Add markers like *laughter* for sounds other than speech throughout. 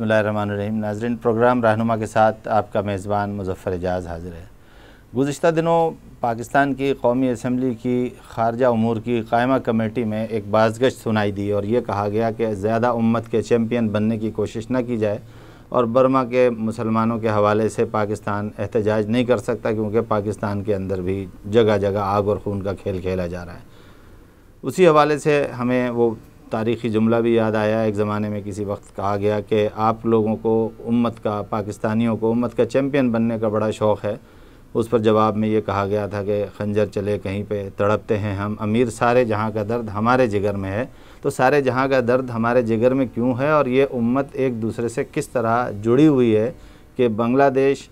बसमीम नाजरन प्रोग्राम रहनुमा के साथ आपका मेज़बान मुजफ़र एजाज हाजिर है गुज्त दिनों पाकिस्तान की कौमी असम्बली की खारजा अमूर की कायमा कमेटी में एक बाजगश सुनाई दी और ये कहा गया कि ज़्यादा उम्मत के चैम्पियन बनने की कोशिश न की जाए और बर्मा के मुसलमानों के हवाले से पाकिस्तान एहतजाज नहीं कर सकता क्योंकि पाकिस्तान के अंदर भी जगह जगह आग और खून का खेल खेला जा रहा है उसी हवाले से हमें वो तारीख़ी जुमला भी याद आया एक ज़माने में किसी वक्त कहा गया कि आप लोगों को उम्मत का पाकिस्तानियों को उम्मत का चैम्पियन बनने का बड़ा शौक़ है उस पर जवाब में ये कहा गया था कि खंजर चले कहीं पे तड़पते हैं हम अमीर सारे जहाँ का दर्द हमारे जिगर में है तो सारे जहाँ का दर्द हमारे जिगर में क्यों है और ये उम्मत एक दूसरे से किस तरह जुड़ी हुई है कि बांग्लादेश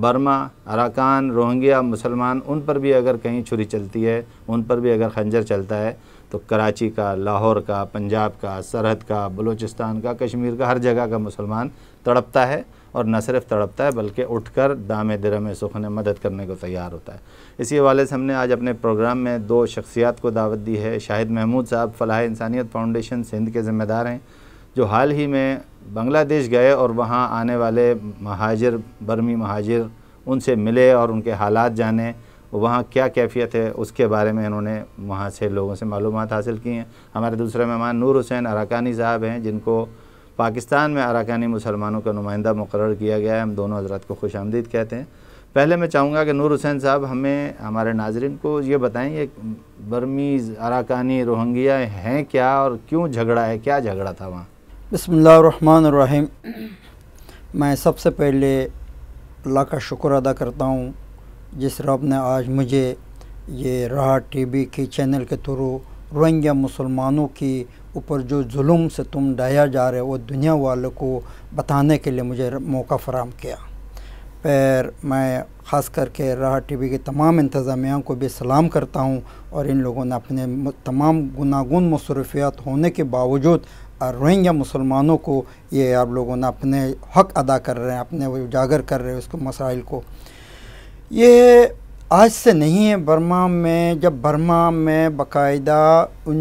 बर्मा अराकान रोहिंग्या मुसलमान उन पर भी अगर कहीं छुरी चलती है उन पर भी अगर खंजर चलता है तो कराची का लाहौर का पंजाब का सरहद का बलूचिस्तान का कश्मीर का हर जगह का मुसलमान तड़पता है और न सिर्फ तड़पता है बल्कि उठकर दाम दरमे सुखन मदद करने को तैयार होता है इसी हवाले से हमने आज अपने प्रोग्राम में दो शख्सियात को दावत दी है शाहिद महमूद साहब फलाह इंसानियत फाउंडेशन सिंध के ज़िम्मेदार हैं जो हाल ही में बांग्लादेश गए और वहाँ आने वाले महाजर बर्मी महाजिर उनसे मिले और उनके हालात जाने वहाँ क्या कैफियत है उसके बारे में इन्होंने वहाँ से लोगों से मालूम हासिल की हैं हमारे दूसरे मेहमान नूर हुसैन अराकानी साहब हैं जिनको पाकिस्तान में अराकानी मुसलमानों का नुमाइंदा मुकर किया गया है हम दोनों हजरात को खुश आमदीद कहते हैं पहले मैं चाहूँगा कि नूर हुसैन साहब हमें हमारे नाजरन को ये बताएँ ये बर्मीज़ अराकानी रोहंगिया हैं क्या और क्यों झगड़ा है क्या झगड़ा था वहाँ बसमीम मैं सबसे पहले अल्लाह का शुक्र अदा करता हूँ जिस रब ने आज मुझे ये टी टीवी के चैनल के थ्रू रोहिंग्या मुसलमानों के ऊपर जो जुल्म से तुम डाया जा रहे हो दुनिया वालों को बताने के लिए मुझे मौका फराम किया पर मैं ख़ास करके टी टीवी के तमाम इंतज़ामिया को भी सलाम करता हूँ और इन लोगों ने अपने तमाम गुनागुन मसरूफियात होने के बावजूद रोहिंग्या मुसलमानों को ये आप लोगों ने अपने हक अदा कर रहे हैं अपने उजागर कर रहे हैं उसको मसाइल को ये आज से नहीं है बर्मा में जब बर्मा में बाकायदा उन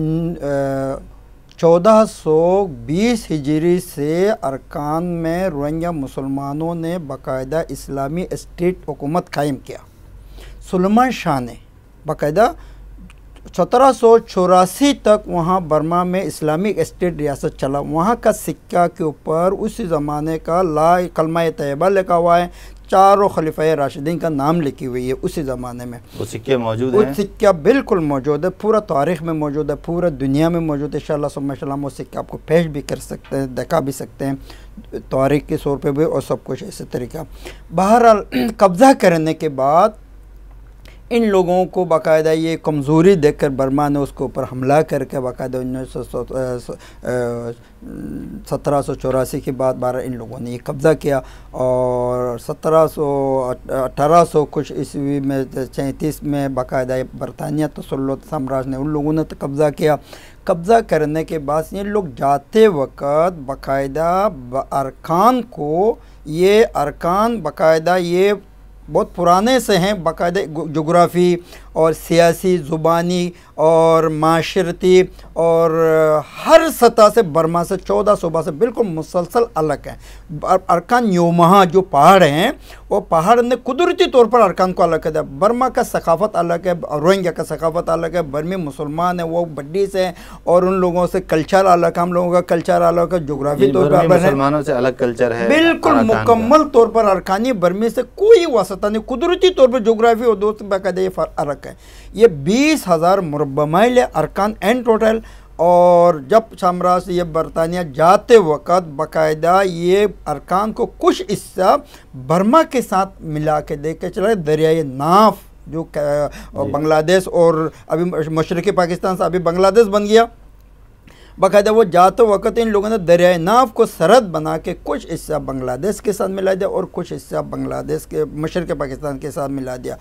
चौदह सौ बीस हिजरी से अरकान में रोहिंग्या मुसलमानों ने बाकायदा इस्लामी स्टेट हुकूमत कायम किया सलमान शाह ने बाकायदा सत्रह सौ चौरासी तक वहाँ बर्मा में इस्लामिक स्टेट रियासत चला वहाँ का सिक्का के ऊपर उस ज़माने का ला कलमा तयबा लिखा हुआ है चारों खलीफा राशिदीन का नाम लिखी हुई है उसी ज़माने में वो सिक्के मौजूद है सिक्का बिल्कुल मौजूद है पूरा तारीख में मौजूद है पूरा दुनिया में मौजूद है शाला वो सिक्का आपको पेश भी कर सकते हैं दिखा भी सकते हैं तारीख के शोर पर भी और सब कुछ इसी तरीका बहरहाल *clears throat* कब्ज़ा करने के बाद इन लोगों को बाकायदा ये कमज़ोरी देखकर बर्मा ने उसके ऊपर हमला करके बाकायदा उन्नीस सौ सत्रह सौ चौरासी के बाद बारह इन लोगों ने ये कब्ज़ा किया और सत्रह सौ अठारह सौ कुछ ईस्वी में सैंतीस में बाकायदा बरतानिया तसलत तो साम्राज्य ने उन लोगों ने तो कब्ज़ा किया कब्ज़ा करने के बाद ये लोग जाते वक़्त बाकायदा अरकान को ये अरकान बाकायदा ये बहुत पुराने से हैं बाकायदे जोग्राफ़ी और सियासी ज़ुबानी और माशरती और हर सतह से बर्मा से चौदह सूबा से बिल्कुल मुसलसल अलग हैं अरकान योमहा जो पहाड़ हैं वो पहाड़ ने कुदरती तौर पर अरकान को अलग कर दिया बर्मा का सकाफत अलग है रोहिंग्या का सकाफत अलग है बर्मी मुसलमान है वो बड्डी से हैं और उन लोगों से कल्चर अलग हम लोगों का कल्चर अलग है जोग्राफी तौर पर अलग कल्चर है बिल्कुल मुकम्मल तौर पर अरकानी बर्मी से कोई वास्ता नहीं कुदरती तौर पर जोग्राफी और दोस्त बाकायदा ये अलग है ये बीस हज़ार मुरबा मील है अरकान एंड टोटल और जब साम्राज्य ये बरतानिया जाते वक्त बाकायदा ये अरकान को कुछ हिस्सा बर्मा के साथ मिला के दे के चला दरियाए नाफ जो बांग्लादेश और अभी मशरक़ी पाकिस्तान से अभी बांग्लादेश बन गया बाकायदा वो जाते वक्त इन लोगों ने दरियाए नाव को सरहद बना के कुछ हिस्सा बांग्लादेश के साथ मिला दिया और कुछ हिस्सा बांग्लादेश के मशरक़ पाकिस्तान के साथ मिला दिया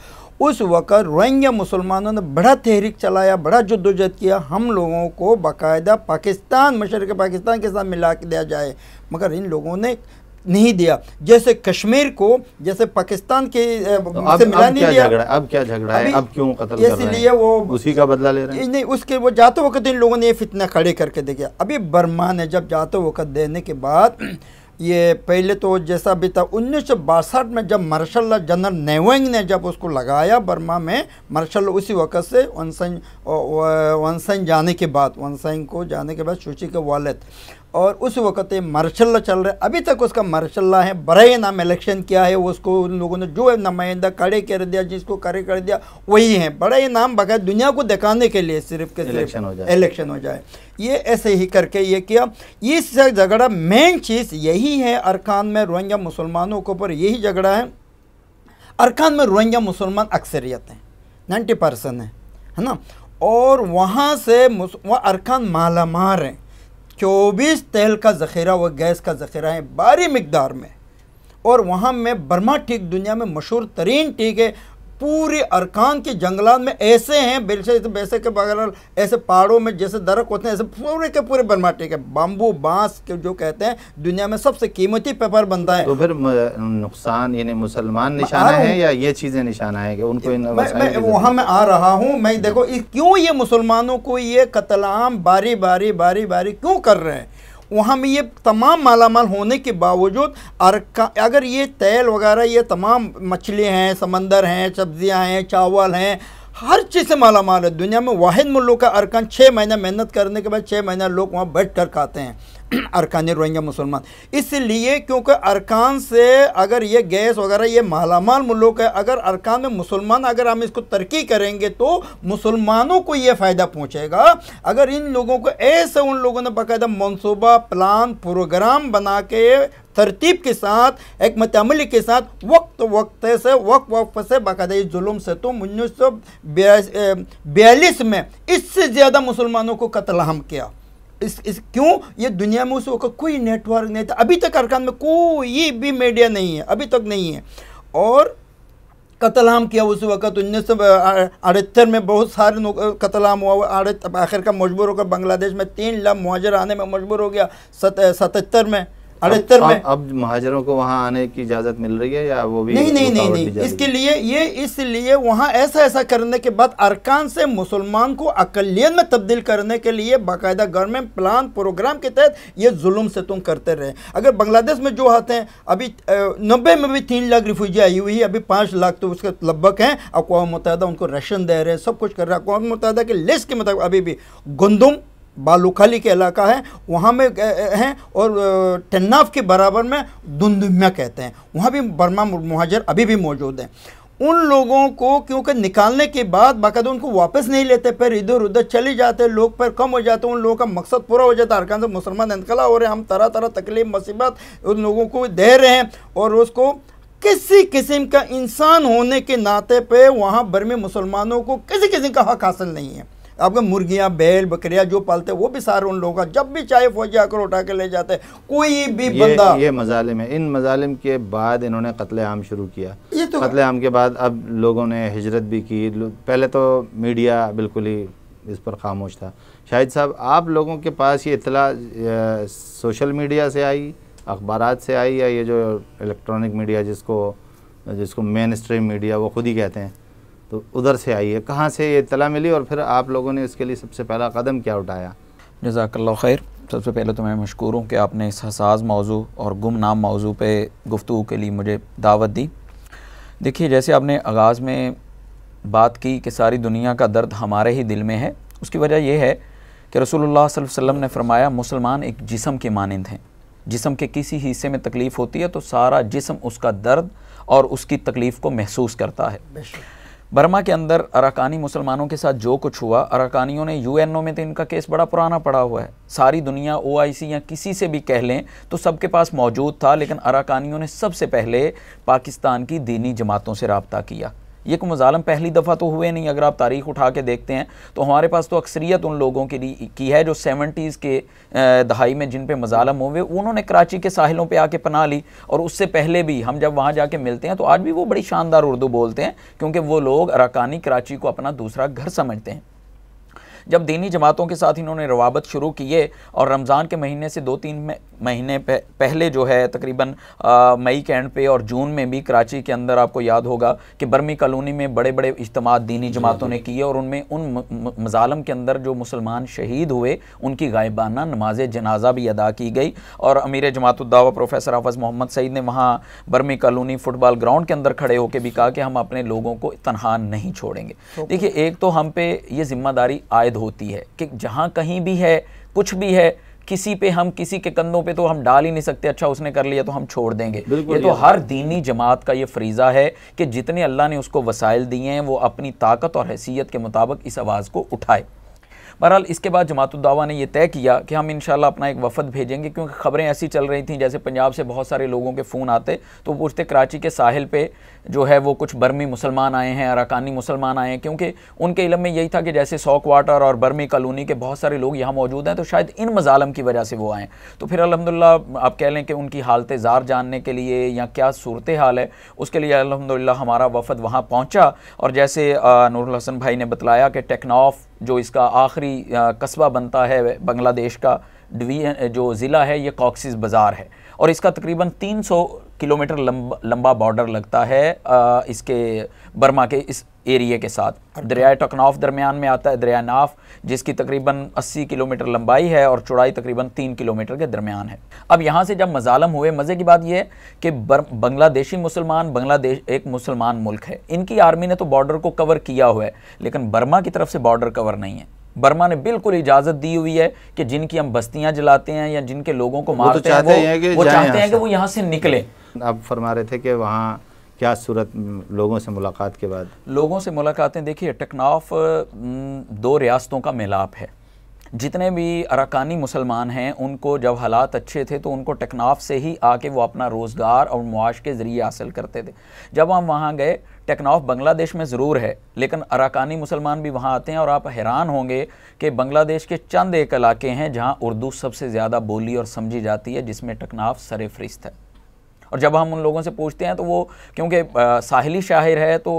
उस वक़्त रोहिंग्या मुसलमानों ने बड़ा तहरीक चलाया बड़ा जद्दोजहद किया हम लोगों को बाकायदा पाकिस्तान मशरक़ पाकिस्तान के साथ मिला दिया जाए मगर इन लोगों ने नहीं दिया जैसे कश्मीर को जैसे पाकिस्तान के तो से मिला नहीं दिया अब क्या झगड़ा है अब क्यों कत्ल हैं वो उसी का बदला ले रहे हैं नहीं उसके वो जाते वक्त इन लोगों ने ये फितना खड़े करके देखा अभी बर्मा ने जब जाते वक्त देने के बाद ये पहले तो जैसा भी था उन्नीस में जब मार्शल जनरल नेवेंग ने जब उसको लगाया बर्मा में मार्शल उसी वक़्त से वनसैन वनसैन जाने के बाद वनसैन को जाने के बाद शूची के वालत और उस वक़्त मार्शल चल रहा है अभी तक उसका मार्शल है बरए नाम इलेक्शन किया है उसको उन लोगों ने जो नुमाइंदा खड़े कर दिया जिसको खड़े कर दिया वही है बड़े नाम बगैर दुनिया को दिखाने के लिए सिर्फ के इलेक्शन हो जाए इलेक्शन हो जाए ये ऐसे ही करके ये किया ये झगड़ा मेन चीज़ यही है अरकान में रोहिंग्या मुसलमानों के ऊपर यही झगड़ा है अरकान में रोहिंग्या मुसलमान अक्सरियत हैं नाइन्टी परसेंट है है ना और वहाँ से वह अरकान मालामार हैं चौबीस तेल का ज़ख़ीरा व गैस का ज़ख़ीरा है भारी मकदार में और वहाँ में बर्मा टीक दुनिया में मशहूर तरीन टीक है पूरे अरकान के जंगलात में ऐसे हैं बेलसे वैसे के बगैर ऐसे पहाड़ों में जैसे दरक होते हैं ऐसे पूरे के पूरे बनमाटे के बाम्बू बांस के जो कहते हैं दुनिया में सबसे कीमती पेपर बनता है तो फिर नुकसान यानी मुसलमान निशाना है या ये चीज़ें निशाना है कि उनको इन वहाँ मैं आ रहा हूँ मैं देखो क्यों ये मुसलमानों को ये कतलाम बारी बारी बारी बारी क्यों कर रहे हैं वहाँ में ये तमाम माला माल होने के बावजूद अरका अगर ये तेल वगैरह ये तमाम मछली हैं समंदर हैं सब्ज़ियाँ हैं चावल हैं हर चीज़ से माला माल है दुनिया में वाहिद मुल्लों का अरकान छः महीना मेहनत करने के बाद छः महीना लोग वहाँ बैठ कर खाते हैं *clears throat* अरकान रोहिंग्या मुसलमान इसलिए क्योंकि अरकान से अगर ये गैस वगैरह ये मालामाल मुल्क है अगर अरकान में मुसलमान अगर हम इसको तरक्की करेंगे तो मुसलमानों को ये फ़ायदा पहुँचेगा अगर इन लोगों को ऐसे उन लोगों ने बाकायदा मनसूबा प्लान प्रोग्राम बना के तरतीब के साथ एक मतमल के साथ वक्त वक्त से वक्त वक्त से बाकायदा इस जुलम से तो उन्नीस सौ बयालीस में इससे ज़्यादा मुसलमानों को कत्ल किया इस, इस क्यों ये दुनिया में उस वक्त कोई नेटवर्क नहीं था अभी तक अरकान में कोई भी मीडिया नहीं है अभी तक नहीं है और कतलाम किया उस वक्त उन्नीस सौ अठहत्तर में बहुत सारे कतलाम हुआ आखिरकार मजबूर होकर बांग्लादेश में तीन लाख मुआजर आने में मजबूर हो गया सतहत्तर में अड़हत्तर में अब महाजरों को वहाँ आने की इजाज़त मिल रही है या वो भी नहीं नहीं नहीं नहीं इसके लिए ये इसलिए वहाँ ऐसा ऐसा करने के बाद अरकान से मुसलमान को अकलियत में तब्दील करने के लिए बाकायदा गवर्नमेंट प्लान प्रोग्राम के तहत ये जुल्म से तुम करते रहे अगर बांग्लादेश में जो आते हैं अभी नब्बे में भी तीन लाख रिफ्यूजी आई हुई है अभी पाँच लाख तो उसके लगभग हैं अकवा मुतहदा उनको राशन दे रहे हैं सब कुछ कर रहे हैं अकवा मुतहदा की लिस्ट के मुताबिक अभी भी गंदुम बालूखाली के इलाका है वहाँ में हैं और टन्नाफ के बराबर में दुंदुम्या कहते हैं वहाँ भी बर्मा महाजर अभी भी मौजूद हैं उन लोगों को क्योंकि निकालने के बाद बाकायदा उनको वापस नहीं लेते फिर इधर उधर चले जाते लोग पर कम हो जाते उन लोगों का मकसद पूरा हो जाता है अरकान से मुसलमान इनकला हो रहे हैं हम तरह तरह तकलीफ मुसीबत उन लोगों को दे रहे हैं और उसको किसी किस्म का इंसान होने के नाते पे वहाँ बर्मी मुसलमानों को किसी किस्म का हक हासिल नहीं है आपके मुर्गियाँ बैल बकरियाँ जो पालते हैं वो भी सारे उन लोगों का जब भी चाहे फौजी आकर उठा के ले जाते कोई भी ये, बंदा ये मजालिम है इन मजालिम के बाद इन्होंने कत्ल आम शुरू किया ये तो कत्ल आम के बाद अब लोगों ने हिजरत भी की पहले तो मीडिया बिल्कुल ही इस पर खामोश था शाहिद साहब आप लोगों के पास ये इतला सोशल मीडिया से आई अखबार से आई या ये जो इलेक्ट्रॉनिक मीडिया जिसको जिसको मेन स्ट्रीम मीडिया वो खुद ही कहते हैं तो उधर से आई है कहाँ से ये इतला मिली और फिर आप लोगों ने इसके लिए सबसे पहला कदम क्या उठाया जजाकल्ला खैर सबसे पहले तो मैं मशहूर हूँ कि आपने इस हसास मौजू और गुम नाम मौजू पर गुफ्तु के लिए मुझे दावत दी देखिए जैसे आपने आगाज़ में बात की कि सारी दुनिया का दर्द हमारे ही दिल में है उसकी वजह यह है कि रसोल्ला वसम ने फरमाया मुसलमान एक जिसम के मानंद हैं जिसम के किसी हिस्से में तकलीफ़ होती है तो सारा जिसम उसका दर्द और उसकी तकलीफ़ को महसूस करता है बर्मा के अंदर अराकानी मुसलमानों के साथ जो कुछ हुआ अराकानियों ने यूएनओ में तो इनका केस बड़ा पुराना पड़ा हुआ है सारी दुनिया ओआईसी या किसी से भी कह लें तो सबके पास मौजूद था लेकिन अराकानियों ने सबसे पहले पाकिस्तान की दीनी जमातों से रबता किया ये को मज़ालम पहली दफ़ा तो हुए नहीं अगर आप तारीख उठा के देखते हैं तो हमारे पास तो अक्सरियत उन लोगों के लिए की है जो सेवेंटीज़ के दहाई में जिन पर मज़ालम हुए उन्होंने कराची के साहिलों पर आके पना ली और उससे पहले भी हम जब वहाँ जाके मिलते हैं तो आज भी वो बड़ी शानदार उर्दू बोलते हैं क्योंकि वो लोग अरकानी कराची को अपना दूसरा घर समझते हैं जब दीनी जमातों के साथ इन्होंने रवाबत शुरू किए और रमज़ान के महीने से दो तीन महीने पहले जो है तकरीबन मई के एंड पे और जून में भी कराची के अंदर आपको याद होगा कि बर्मी कॉलोनी में बड़े बड़े इज्तम दीनी जमातों ने किए और उनमें उन मज़ालम के अंदर जो मुसलमान शहीद हुए उनकी गायबाना नमाज जनाजा भी अदा की गई और अमीर जमातुद्दावा प्रोफेसर हाफज मोहम्मद सईद ने वहाँ बर्मी कॉलोनी फुटबॉल ग्राउंड के अंदर खड़े होकर भी कहा कि हम अपने लोगों को तनहा नहीं छोड़ेंगे तो देखिए एक तो हम पे ये जिम्मेदारी आयद कैद होती है कि जहाँ कहीं भी है कुछ भी है किसी पे हम किसी के कंधों पे तो हम डाल ही नहीं सकते अच्छा उसने कर लिया तो हम छोड़ देंगे ये तो हर दीनी जमात का ये फरीज़ा है कि जितने अल्लाह ने उसको वसाइल दिए हैं वो अपनी ताकत और हैसियत के मुताबिक इस आवाज़ को उठाए बहरहाल इसके बाद जमातुद्दावा ने यह तय किया कि हम इन अपना एक वफद भेजेंगे क्योंकि खबरें ऐसी चल रही थी जैसे पंजाब से बहुत सारे लोगों के फ़ोन आते तो पूछते कराची के साहिल पर जो है वो कुछ बर्मी मुसलमान आए हैं अराकानी मुसलमान आए हैं क्योंकि उनके इलम में यही था कि जैसे सौ क्वार्टर और बर्मी कॉलोनी के बहुत सारे लोग यहाँ मौजूद हैं तो शायद इन मजालम की वजह से वो आएँ तो फिर अलहमदिल्ला आप कह लें कि उनकी हालत ज़ार जानने के लिए या क्या सूरत हाल है उसके लिए अलहमदिल्ला हमारा वफद वहाँ पहुँचा और जैसे नूरुल हसन भाई ने बतलाया कि टेक्नॉफ जो इसका आखिरी कस्बा बनता है बांग्लादेश का डिवीजन जो ज़िला है ये कॉक्सिस बाज़ार है और इसका तकरीबन 300 किलोमीटर लंबा लंबा बॉर्डर लगता है आ, इसके बर्मा के इस एरिए के साथ दरियाए टकनाफ दरमियान में आता है दरिया नाफ जिसकी तकरीबन 80 किलोमीटर लंबाई है और चौड़ाई तकरीबन 3 किलोमीटर के दरमियान है अब यहाँ से जब मजालम हुए मज़े की बात यह है कि बंग्लादेशी मुसलमान बांग्लादेश एक मुसलमान मुल्क है इनकी आर्मी ने तो बॉर्डर को कवर किया हुआ है लेकिन बर्मा की तरफ से बॉर्डर कवर नहीं है बर्मा ने बिल्कुल इजाजत दी हुई है कि जिनकी हम बस्तियां जलाते हैं या जिनके लोगों को तो मारते हैं वो चाहते हैं कि वो यहाँ से निकले आप फरमा रहे थे कि वहाँ क्या सूरत लोगों से मुलाकात के बाद लोगों से मुलाकातें देखिए टकनाफ दो रियासतों का मिलाप है जितने भी अरकानी मुसलमान हैं उनको जब हालात अच्छे थे तो उनको टकनाफ से ही आके वो अपना रोज़गार और मुआश के ज़रिए हासिल करते थे जब हम वहाँ गए टकनाफ बांग्लादेश में ज़रूर है लेकिन अराकानी मुसलमान भी वहाँ आते हैं और आप हैरान होंगे कि बांग्लादेश के चंद एक इलाके हैं जहाँ उर्दू सबसे ज़्यादा बोली और समझी जाती है जिसमें टकनाफ सर फहरिस्त है और जब हम उन लोगों से पूछते हैं तो वो क्योंकि साहिली शाहिर है तो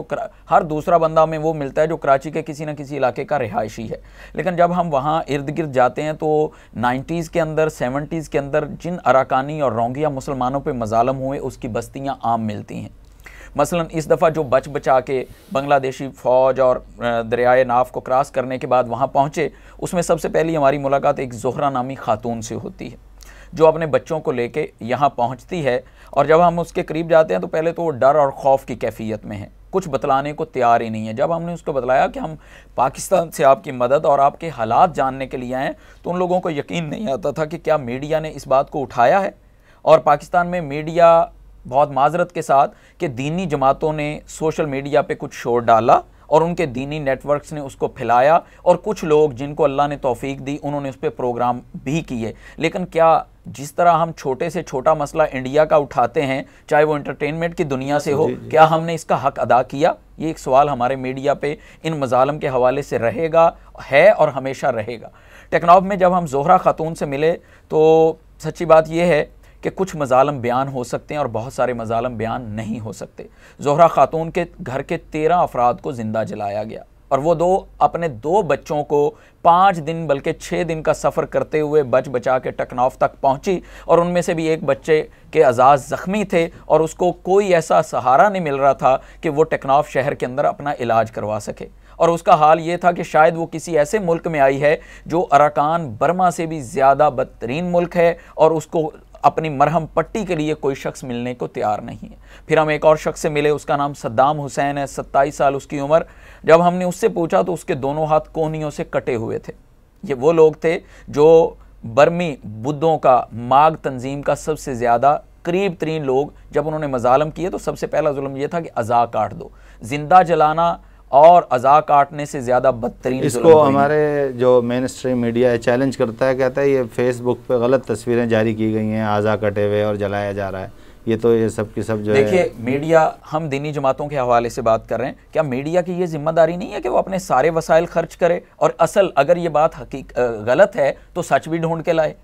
हर दूसरा बंदा हमें वो मिलता है जो कराची के किसी न किसी इलाके का रिहायशी है लेकिन जब हम वहाँ इर्द गिर्द जाते हैं तो नाइन्टीज़ के अंदर सेवेंटीज़ के अंदर जिन अराकानी और रोंगिया मुसलमानों पर मजालम हुए उसकी बस्तियाँ आम मिलती हैं मसलन इस दफ़ा जो बच बचा के बांग्लादेशी फ़ौज और दरियाए नाफ को क्रॉस करने के बाद वहाँ पहुँचे उसमें सबसे पहली हमारी मुलाकात एक जोहरा नामी खातून से होती है जो अपने बच्चों को लेके यहाँ पहुँचती है और जब हम उसके करीब जाते हैं तो पहले तो वो डर और खौफ की कैफियत में है कुछ बतलाने को तैयार ही नहीं है जब हमने उसको बतलाया कि हम पाकिस्तान से आपकी मदद और आपके हालात जानने के लिए आए तो उन लोगों को यकीन नहीं आता था कि क्या मीडिया ने इस बात को उठाया है और पाकिस्तान में मीडिया बहुत माजरत के साथ कि दीनी जमातों ने सोशल मीडिया पे कुछ शोर डाला और उनके दीनी नेटवर्क्स ने उसको फैलाया और कुछ लोग जिनको अल्लाह ने तोफ़ी दी उन्होंने उस पर प्रोग्राम भी किए लेकिन क्या जिस तरह हम छोटे से छोटा मसला इंडिया का उठाते हैं चाहे वो इंटरटेनमेंट की दुनिया से हो जी, जी। क्या हमने इसका हक अदा किया ये एक सवाल हमारे मीडिया पे इन मजालम के हवाले से रहेगा है और हमेशा रहेगा टेक्नोब में जब हम जोहरा ख़ातून से मिले तो सच्ची बात यह है कि कुछ मजालम बयान हो सकते हैं और बहुत सारे मजालम बयान नहीं हो सकते जहरा खातून के घर के तेरह अफराद को ज़िंदा जलाया गया और वो दो अपने दो बच्चों को पाँच दिन बल्कि छः दिन का सफ़र करते हुए बच बचा के टकनाव तक पहुँची और उनमें से भी एक बच्चे के अजाज ज़ख्मी थे और उसको कोई ऐसा सहारा नहीं मिल रहा था कि वो टकनाव शहर के अंदर अपना इलाज करवा सके और उसका हाल ये था कि शायद वो किसी ऐसे मुल्क में आई है जो अराकान बर्मा से भी ज़्यादा बदतरीन मुल्क है और उसको अपनी मरहम पट्टी के लिए कोई शख्स मिलने को तैयार नहीं है फिर हम एक और शख्स से मिले उसका नाम सद्दाम हुसैन है सत्ताईस साल उसकी उम्र जब हमने उससे पूछा तो उसके दोनों हाथ कोहनियों से कटे हुए थे ये वो लोग थे जो बर्मी बुद्धों का माघ तंजीम का सबसे ज़्यादा करीब तरीन लोग जब उन्होंने मजालम किए तो सबसे पहला जुल्म ये था कि अज़ा काट दो ज़िंदा जलाना और अजा काटने से ज़्यादा बदतरीन इसको हमारे जो मेन स्ट्रीम मीडिया है चैलेंज करता है कहता है ये फेसबुक पे गलत तस्वीरें जारी की गई हैं अजा कटे हुए और जलाया जा रहा है ये तो ये सब की सब जो देखिए मीडिया हम दीनी जमातों के हवाले से बात कर रहे हैं क्या मीडिया की ये जिम्मेदारी नहीं है कि वो अपने सारे वसाइल खर्च करे और असल अगर ये बात हकीक गलत है तो सच भी ढूंढ के लाए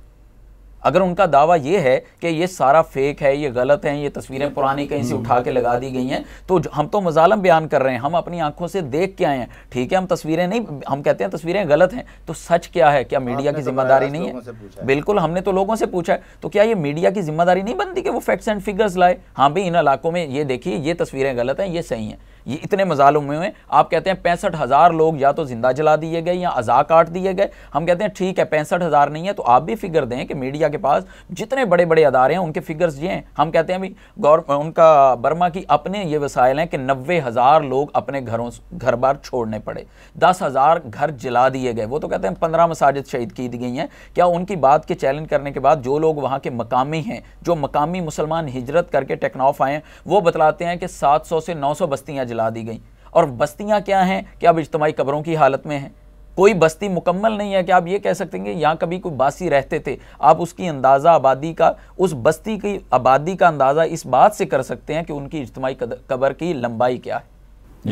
अगर उनका दावा यह है कि ये सारा फेक है ये गलत है ये तस्वीरें पुरानी कहीं से हम्म। उठा के लगा दी गई हैं तो हम तो मजालम बयान कर रहे हैं हम अपनी आंखों से देख के आए हैं ठीक है हम तस्वीरें नहीं हम कहते हैं तस्वीरें गलत हैं तो सच क्या है क्या मीडिया की तो जिम्मेदारी नहीं है बिल्कुल हमने तो लोगों से पूछा है तो क्या ये मीडिया की जिम्मेदारी नहीं बनती कि वो फैक्ट्स एंड फिगर्स लाए हाँ भाई इन इलाकों में ये देखिए ये तस्वीरें गलत हैं ये सही हैं ये इतने मजालम हुए हैं आप कहते हैं पैंसठ हज़ार लोग या तो ज़िंदा जला दिए गए या अज़ा काट दिए गए हम कहते हैं ठीक है पैंसठ हज़ार नहीं है तो आप भी फिगर दें कि मीडिया के पास जितने बड़े बड़े अदारे हैं उनके फिगर्स ये हैं हम कहते हैं भाई गौर उनका बर्मा की अपने ये वसाइल हैं कि नब्बे हज़ार लोग अपने घरों घर बार छोड़ने पड़े दस हज़ार घर जला दिए गए वो तो कहते हैं पंद्रह मसाजिद शहीद की दी गई हैं क्या उनकी बात के चैलेंज करने के बाद जो लोग वहाँ के मकामी हैं जो मकामी मुसलमान हिजरत करके टेक्नॉफ आए हैं वो बतलाते हैं कि सात सौ से नौ सौ बस्तियाँ जला दी गई और बस्तियाँ क्या हैं कि अब इज्तमाही कब्रों की हालत में हैं कोई बस्ती मुकम्मल नहीं है कि आप ये कह सकते हैं कि यहाँ कभी कोई बासी रहते थे आप उसकी अंदाज़ा आबादी का उस बस्ती की आबादी का अंदाज़ा इस बात से कर सकते हैं कि उनकी इज्तमाही कबर की लंबाई क्या है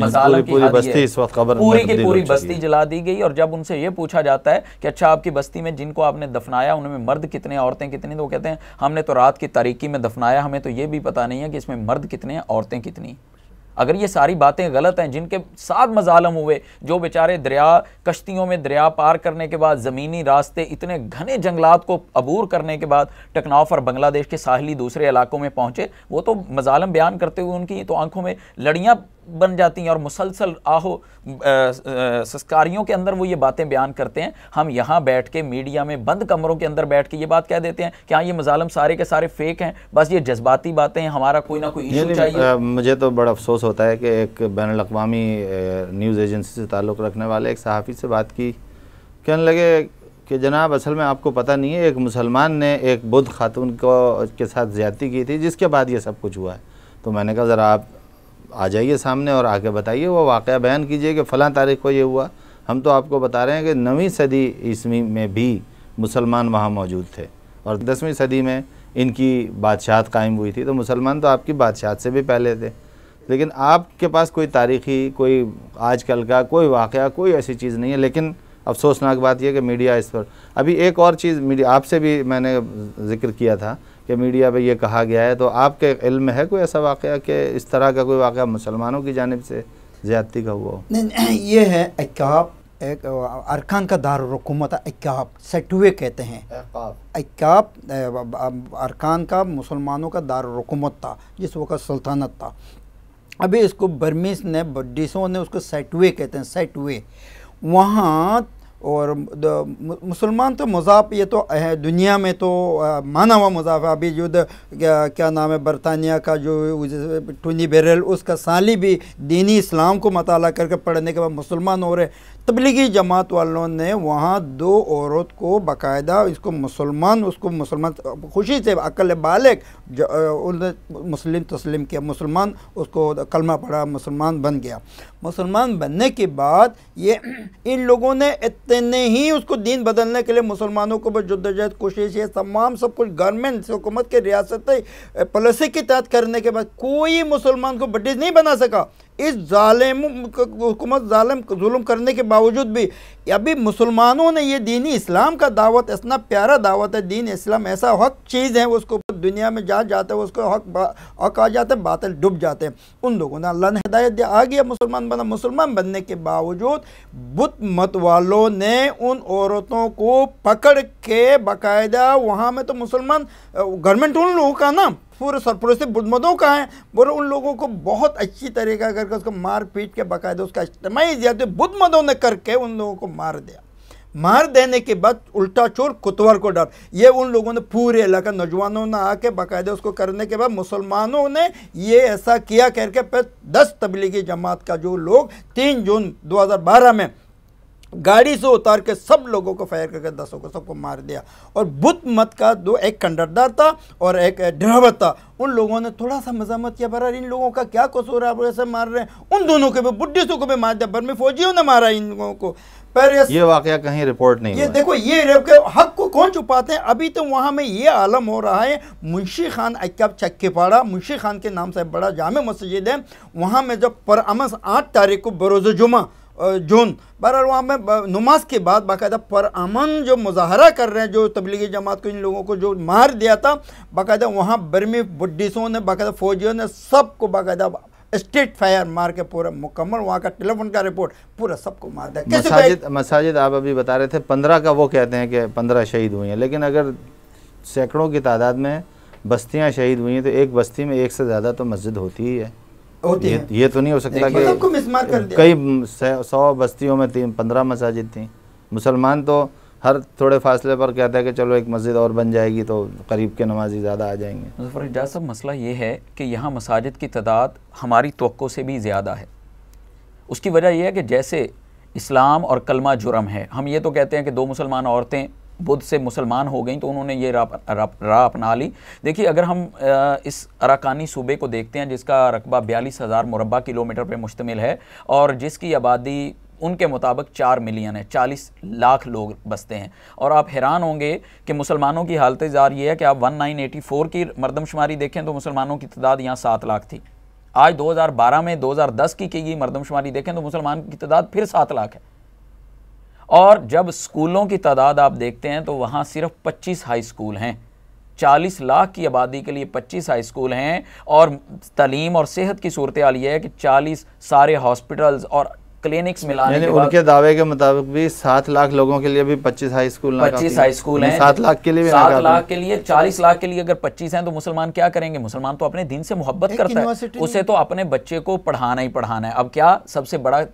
पूरी, की पूरी बस्ती जला दी गई और जब उनसे ये पूछा जाता है कि अच्छा आपकी बस्ती में जिनको आपने दफनाया उनमें मर्द कितने औरतें कितनी तो वो कहते हैं हमने तो रात की तारीकी में दफनाया हमें तो ये भी पता नहीं है कि इसमें मर्द कितने औरतें कितनी अगर ये सारी बातें गलत हैं जिनके साथ मजालम हुए जो बेचारे दरिया कश्तियों में दरिया पार करने के बाद ज़मीनी रास्ते इतने घने जंगलात को अबूर करने के बाद टकनाफ और बांग्लादेश के साहली दूसरे इलाकों में पहुँचे वो तो मजालम बयान करते हुए उनकी तो आंखों में लड़ियाँ बन जाती हैं और मुसलसल आहो सस्कारियों के अंदर वो ये बातें बयान करते हैं हम यहाँ बैठ के मीडिया में बंद कमरों के अंदर बैठ के ये बात कह देते हैं कि हाँ ये मजालम सारे के सारे फेक हैं बस ये जज्बाती बातें हैं हमारा कोई ना कोई इशू चाहिए मुझे तो बड़ा अफसोस होता है कि एक बैन अवी न्यूज़ एजेंसी से ताल्लुक़ रखने वाले एक सहाफ़ी से बात की कहने लगे कि जनाब असल में आपको पता नहीं है एक मुसलमान ने एक बुद्ध खातून को के साथ ज़्यादती की थी जिसके बाद ये सब कुछ हुआ है तो मैंने कहा ज़रा आप आ जाइए सामने और आके बताइए वो वाक़ बयान कीजिए कि फ़लाँ तारीख को ये हुआ हम तो आपको बता रहे हैं कि नवीं सदी ईस्वी में भी मुसलमान वहाँ मौजूद थे और दसवीं सदी में इनकी बादशाहत कायम हुई थी तो मुसलमान तो आपकी बादशाहत से भी पहले थे लेकिन आपके पास कोई तारीखी कोई आजकल का कोई वाक़ कोई ऐसी चीज़ नहीं है लेकिन अफसोसनाक बात यह कि मीडिया इस पर अभी एक और चीज़ मीडिया आपसे भी मैंने ज़िक्र किया था कि मीडिया पे ये कहा गया है तो आपके इल्म है कोई ऐसा वाक़ कि इस तरह का कोई वाक़ मुसलमानों की जानब से ज़्यादती का हुआ नहीं *clears throat* ये है अकाब एक अरकान का दारकूमत अकाब सेटवे कहते हैं अकाब अरकान का मुसलमानों का दारकूमत था जिस वक्त सल्तनत था अभी इसको बर्मिस ने बडिसों ने उसको सेटवे कहते हैं सेटवे वहाँ और मुसलमान तो मज़ाफ़ ये तो है दुनिया में तो आ, माना हुआ मज़ाफ़ है अभी युद्ध क्या, क्या नाम है बरतानिया का जो टूनी बेरल उसका साली भी दीनी इस्लाम को मताल करके पढ़ने के बाद मुसलमान हो रहे तबलीगी जमात वालों ने वहाँ दो औरत को बाकायदा इसको मुसलमान उसको मुसलमान खुशी से अकल बालक उन्होंने मुस्लिम तस्लिम किया मुसलमान उसको कलमा पढ़ा मुसलमान बन गया मुसलमान बनने के बाद ये *clears throat* इन लोगों ने इतने ही उसको दीन बदलने के लिए मुसलमानों को बस जद्दोजहद कोशिश ये तमाम सब कुछ गवर्नमेंट हुकूमत के रियासत पॉलिसी के तहत करने के बाद कोई मुसलमान को बड्डिज नहीं बना सका इस जालिम हुकूमत जालिम जुल्म करने के बावजूद भी अभी मुसलमानों ने ये दीनी इस्लाम का दावत इतना प्यारा दावत है दीन इस्लाम ऐसा हक चीज़ है उसको दुनिया में जा जाते हैं उसको हक हक आ जाते हैं बातल डूब जाते हैं उन लोगों ने अल्लाह ने हिदायत दिया आ गया मुसलमान बना मुसलमान बनने के बावजूद बुत मत वालों ने उन औरतों को पकड़ के बाकायदा वहाँ में तो मुसलमान गवर्नमेंट उन लोगों का ना पूर्व सरपुरुष थे बुद्धमदों का है बोलो उन लोगों को बहुत अच्छी तरीका करके उसको मार पीट के बाकायदा उसका इज्तमाही दिया तो बुद्धमदों ने करके उन लोगों को मार दिया मार देने के बाद उल्टा चोर कुतवर को डर ये उन लोगों ने पूरे इलाका नौजवानों ने आके बाकायदा उसको करने के बाद मुसलमानों ने ये ऐसा किया करके फिर दस तबलीगी जमात का जो लोग तीन जून 2012 में गाड़ी से उतार के सब लोगों को फायर करके दसों को सबको मार दिया और बुद्ध मत का दो एक कंडरदार था और एक ड्रावर था उन लोगों ने थोड़ा सा मजामत किया बरा इन लोगों का क्या कसूर है ऐसे मार रहे हैं उन दोनों के भी बुद्धिस्टों को भी मार दिया बर्मी फौजियों ने मारा इन लोगों को पर ये, वाक्य कहीं रिपोर्ट नहीं ये देखो ये के हक को कौन छुपाते हैं अभी तो वहाँ में ये आलम हो रहा है मुंशी खान अक्कब चक्केपाड़ा मुंशी खान के नाम से बड़ा जाम मस्जिद है वहाँ में जब परअमस आठ तारीख को बरोज़ जुमा जून बहरहाल वहाँ में नमाज के बाद बाकायदा पर अमन जो मुजाहरा कर रहे हैं जो तबलीगी जमात को इन लोगों को जो मार दिया था बाकायदा वहाँ बर्मी बुडिसों ने बाकायदा फौजियों ने सबको बाकायदा स्ट्रीट फायर मार के पूरा मुकम्मल वहाँ का टेलीफोन का रिपोर्ट पूरा सबको मार दिया मसाजिद मसाजिद आप अभी बता रहे थे पंद्रह का वो कहते हैं कि पंद्रह शहीद हुए हैं लेकिन अगर सैकड़ों की तादाद में बस्तियाँ शहीद हुई हैं तो एक बस्ती में एक से ज़्यादा तो मस्जिद होती ही है होती ये, है ये तो नहीं हो सकता कि कई सौ बस्तियों में तीन पंद्रह मसाजिद थी मुसलमान तो हर थोड़े फासले पर कहते हैं कि चलो एक मस्जिद और बन जाएगी तो करीब के नमाजी ज़्यादा आ जाएंगे मुजफ्फर एजाज साहब मसला ये है कि यहाँ मसाजिद की तादाद हमारी तो से भी ज़्यादा है उसकी वजह यह है कि जैसे इस्लाम और कलमा जुर्म है हम ये तो कहते हैं कि दो मुसलमान औरतें बुद्ध से मुसलमान हो गई तो उन्होंने ये राह अपना ली देखिए अगर हम इस अराकानी सूबे को देखते हैं जिसका रकबा बयालीस हज़ार मुरबा किलोमीटर पर मुश्तमिल है और जिसकी आबादी उनके मुताबिक चार मिलियन है चालीस लाख लोग बसते हैं और आप हैरान होंगे कि मुसलमानों की हालत ज़ार ये है कि आप 1984 की मरदमशुमारी देखें तो मुसलमानों की तादाद यहाँ सात लाख थी आज 2012 में 2010 की की गई मरदमशुमारी देखें तो मुसलमान की तादाद फिर सात लाख है और जब स्कूलों की तादाद आप देखते हैं तो वहाँ सिर्फ 25 हाई स्कूल हैं 40 लाख की आबादी के लिए 25 हाई स्कूल हैं और तलीम और सेहत की सूरत हाल ये है कि 40 सारे हॉस्पिटल्स और क्लिनिक्स मिलाने के उनके दावे के मुताबिक भी सात लाख लोगों के लिए भी पच्चीस हाई स्कूल पच्चीस हाई स्कूल हैं सात लाख के लिए सात लाख के लिए चालीस लाख के लिए अगर पच्चीस हैं तो मुसलमान क्या करेंगे मुसलमान तो अपने दिन से मोहब्बत करता है उसे तो अपने बच्चे को पढ़ाना ही पढ़ाना है अब क्या सबसे बड़ा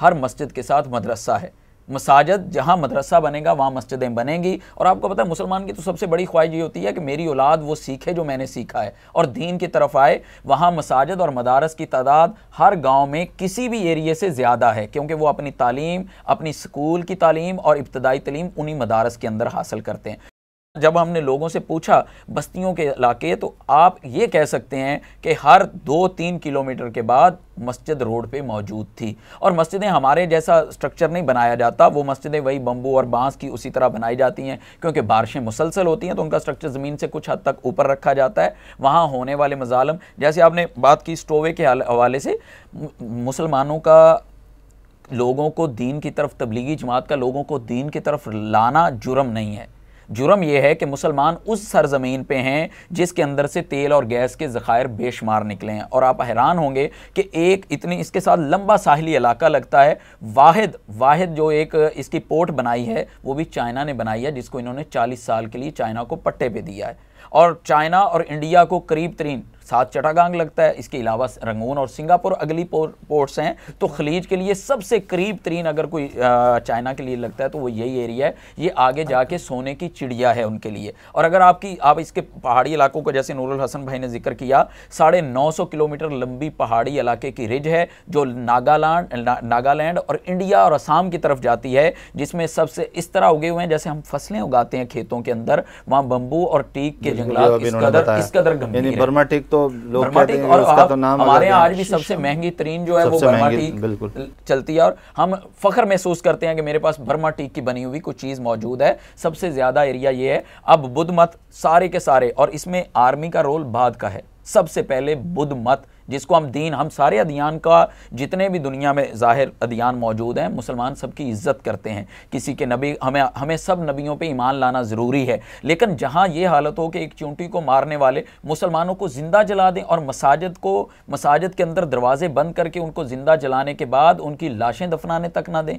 हर मस्जिद के साथ मदरसा है मसाजद जहाँ मदरसा बनेगा वहाँ मस्जिदें बनेंगी और आपको पता है मुसलमान की तो सबसे बड़ी ख्वाहिश ये होती है कि मेरी औलाद वो सीखे जो मैंने सीखा है और दीन की तरफ आए वहाँ मसाजद और मदारस की तादाद हर गाँव में किसी भी एरिए से ज़्यादा है क्योंकि वो अपनी तालीम अपनी स्कूल की तालीम और इब्तदाई तलीम उन्हीं मदारस के अंदर हासिल करते हैं जब हमने लोगों से पूछा बस्तियों के इलाके तो आप ये कह सकते हैं कि हर दो तीन किलोमीटर के बाद मस्जिद रोड पे मौजूद थी और मस्जिदें हमारे जैसा स्ट्रक्चर नहीं बनाया जाता वो मस्जिदें वही बम्बू और बांस की उसी तरह बनाई जाती हैं क्योंकि बारिशें मुसलसल होती हैं तो उनका स्ट्रक्चर ज़मीन से कुछ हद तक ऊपर रखा जाता है वहाँ होने वाले मजालम जैसे आपने बात की स्टोवे के हवाले से मुसलमानों का लोगों को दीन की तरफ तबलीगी जमात का लोगों को दीन की तरफ लाना जुर्म नहीं है जुर्म यह है कि मुसलमान उस सरजमीन पे हैं जिसके अंदर से तेल और गैस के ज़खायर बेशुमार निकले हैं और आप हैरान होंगे कि एक इतनी इसके साथ लंबा साहली इलाका लगता है वाहिद वाहिद जो एक इसकी पोर्ट बनाई है वो भी चाइना ने बनाई है जिसको इन्होंने चालीस साल के लिए चाइना को पट्टे पर दिया है और चाइना और इंडिया को करीब तरीन साथ चटागांग लगता है इसके अलावा रंगून और सिंगापुर अगली पोर्ट्स हैं तो खलीज के लिए सबसे करीब तरीन अगर कोई चाइना के लिए लगता है तो वो यही एरिया है ये आगे हाँ। जाके सोने की चिड़िया है उनके लिए और अगर आपकी आप इसके पहाड़ी इलाकों को जैसे नूरुल हसन भाई ने जिक्र किया साढ़े नौ सौ किलोमीटर लंबी पहाड़ी इलाके की रिज है जो नागालैंड ना, नागालैंड और इंडिया और असम की तरफ जाती है जिसमें सबसे इस तरह उगे हुए हैं जैसे हम फसलें उगाते हैं खेतों के अंदर वहाँ बम्बू और टीक के जंगलात इस कदर इस कदर गंभीर बर्मा टीक तो तो लोग कहते हैं उसका तो नाम हमारे आज भी सबसे महंगी तरीन जो है वो बर्मा टीक बिल्कुल चलती है और हम फख्र महसूस करते हैं कि मेरे पास बर्मा टीक की बनी हुई कुछ चीज़ मौजूद है सबसे ज़्यादा एरिया ये है अब बुद्ध मत सारे के सारे और इसमें आर्मी का रोल बाद का है सबसे पहले बुद्ध मत जिसको हम दीन हम सारे अधियान का जितने भी दुनिया में ज़ाहिर अधियान मौजूद हैं मुसलमान सब की इज़्ज़त करते हैं किसी के नबी हमें हमें सब नबियों पर ईमान लाना ज़रूरी है लेकिन जहाँ ये हालत हो कि एक चूंटी को मारने वाले मुसलमानों को ज़िंदा जला दें और मसाजद को मसाजद के अंदर दरवाजे बंद करके उनको ज़िंदा जलाने के बाद उनकी लाशें दफनाने तक ना दें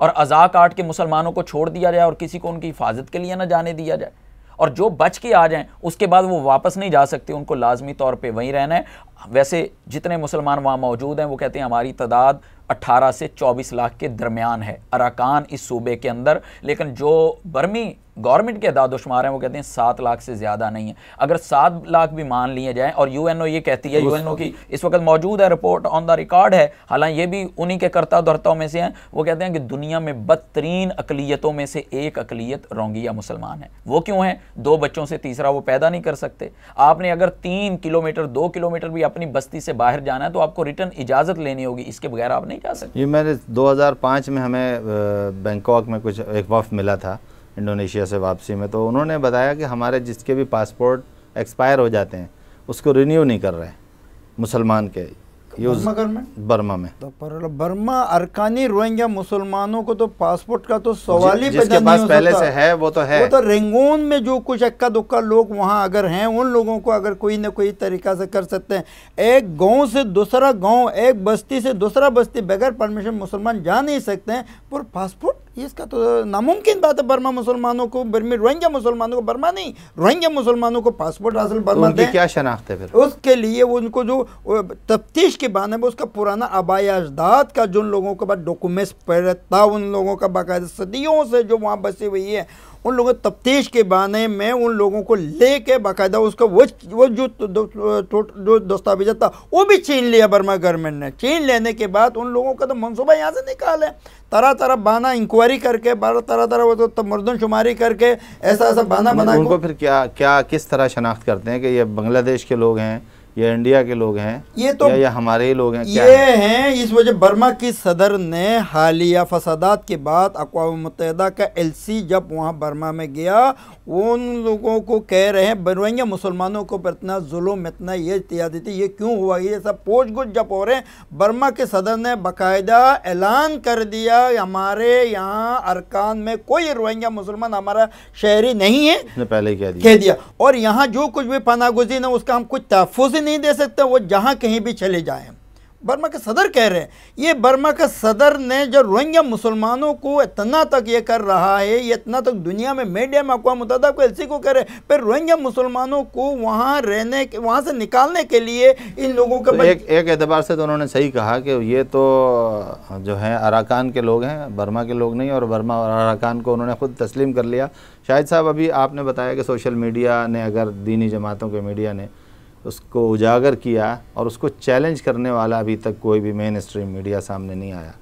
और अजा काट के मुसलमानों को छोड़ दिया जाए और किसी को उनकी हिफाजत के लिए ना जाने दिया जाए और जो बच के आ जाएं उसके बाद वो वापस नहीं जा सकते उनको लाजमी तौर पर वहीं रहना है वैसे जितने मुसलमान वहाँ मौजूद हैं वो कहते हैं हमारी तादाद 18 से 24 लाख के दरमियान है अराकान इस सूबे के अंदर लेकिन जो बर्मी गवर्नमेंट के अदादोशुमार हैं वो कहते हैं सात लाख से ज़्यादा नहीं है अगर सात लाख भी मान लिए जाएँ और यू ये कहती है यू की इस वक्त मौजूद है रिपोर्ट ऑन द रिकॉर्ड है हालांकि ये भी उन्हीं के करता धरताओं में से हैं वो कहते हैं कि दुनिया में बदतरीन अकलीतों में से एक अकलीत रोंगिया मुसलमान है वो क्यों है दो बच्चों से तीसरा वो पैदा नहीं कर सकते आपने अगर तीन किलोमीटर दो किलोमीटर भी अपनी बस्ती से बाहर जाना है तो आपको रिटर्न इजाज़त लेनी होगी इसके बगैर आप नहीं जा सकते ये मैंने पाँच में हमें बैंकॉक में कुछ एक वफ मिला था इंडोनेशिया से वापसी में तो उन्होंने बताया कि हमारे जिसके भी पासपोर्ट एक्सपायर हो जाते हैं उसको रिन्यू नहीं कर रहे मुसलमान के यूज बर्मा में तो पर बर्मा अरकानी रोहिंग्या मुसलमानों को तो पासपोर्ट का तो सवाल ही जिसके पास पहले से है वो तो है वो तो रेंगून में जो कुछ अक्का दुक्का लोग वहाँ अगर हैं उन लोगों को अगर कोई ना कोई तरीका से कर सकते हैं एक गांव से दूसरा गांव एक बस्ती से दूसरा बस्ती बगैर परमिशन मुसलमान जा नहीं सकते हैं पर पासपोर्ट इसका तो नामुमकिन बात है बर्मा मुसलमानों को बर्मी रोहिंग्या मुसलमानों को बर्मा नहीं रोहिंग्या मुसलमानों को पासपोर्ट हासिल बर्मा तो क्या शनाख्त है फिर उसके लिए वो उनको जो तफ्तीश के बारे में उसका पुराना आबाई अजदाद का जिन लोगों के पास डॉक्यूमेंट्स पड़ता उन लोगों का बाकायदा सदियों से जो वहाँ बसी हुई है उन लोगों तफ्तीश के बहाने में उन लोगों को ले कर बाकायदा उसका वो वो जो तो, तो, तो, जो दस्तावेज था वो भी छीन लिया बर्मा गवर्नमेंट ने छीन लेने के बाद उन लोगों का तो मनसूबा यहाँ से निकाले तरह तरह बहाना इंक्वायरी करके बारह तरह तरह वो तो मरदमशुमारी करके ऐसा ऐसा बहाना बना उनको फिर क्या क्या किस तरह शनाख्त करते हैं कि ये बांग्लादेश के लोग हैं ये इंडिया के लोग हैं ये तो या ये हमारे ही लोग हैं क्या ये हैं है? इस वजह बर्मा की सदर ने हालिया फसादात के बाद अकवा मुतहदा का एलसी जब वहाँ बर्मा में गया उन लोगों को कह रहे हैं बरवैया मुसलमानों को पर इतना जुल्म इतना ये इतिया थी ये क्यों हुआ ये सब पोछ गुछ जब हो रहे हैं बर्मा के सदर ने बाकायदा ऐलान कर दिया हमारे यहाँ अरकान में कोई रोहिंग्या मुसलमान हमारा शहरी नहीं है पहले कह दिया और यहाँ जो कुछ भी पनागुजीन है उसका हम कुछ तहफुज ही नहीं नहीं दे सकते वो जहाँ कहीं भी चले जाएँ बर्मा के सदर कह रहे हैं ये बर्मा के सदर ने जो रोहिंग्या मुसलमानों को इतना तक ये कर रहा है ये इतना तक दुनिया में मीडिया में अकवा मुतदा को एलसी को कह रहे हैं फिर रोहिंग्या मुसलमानों को वहाँ रहने के वहाँ से निकालने के लिए इन लोगों का तो एक एक एतबार से तो उन्होंने सही कहा कि ये तो जो है अराकान के लोग हैं बर्मा के लोग नहीं और बर्मा और अराकान को उन्होंने खुद तस्लीम कर लिया शाहिद साहब अभी आपने बताया कि सोशल मीडिया ने अगर दीनी जमातों के मीडिया ने उसको उजागर किया और उसको चैलेंज करने वाला अभी तक कोई भी मेन स्ट्रीम मीडिया सामने नहीं आया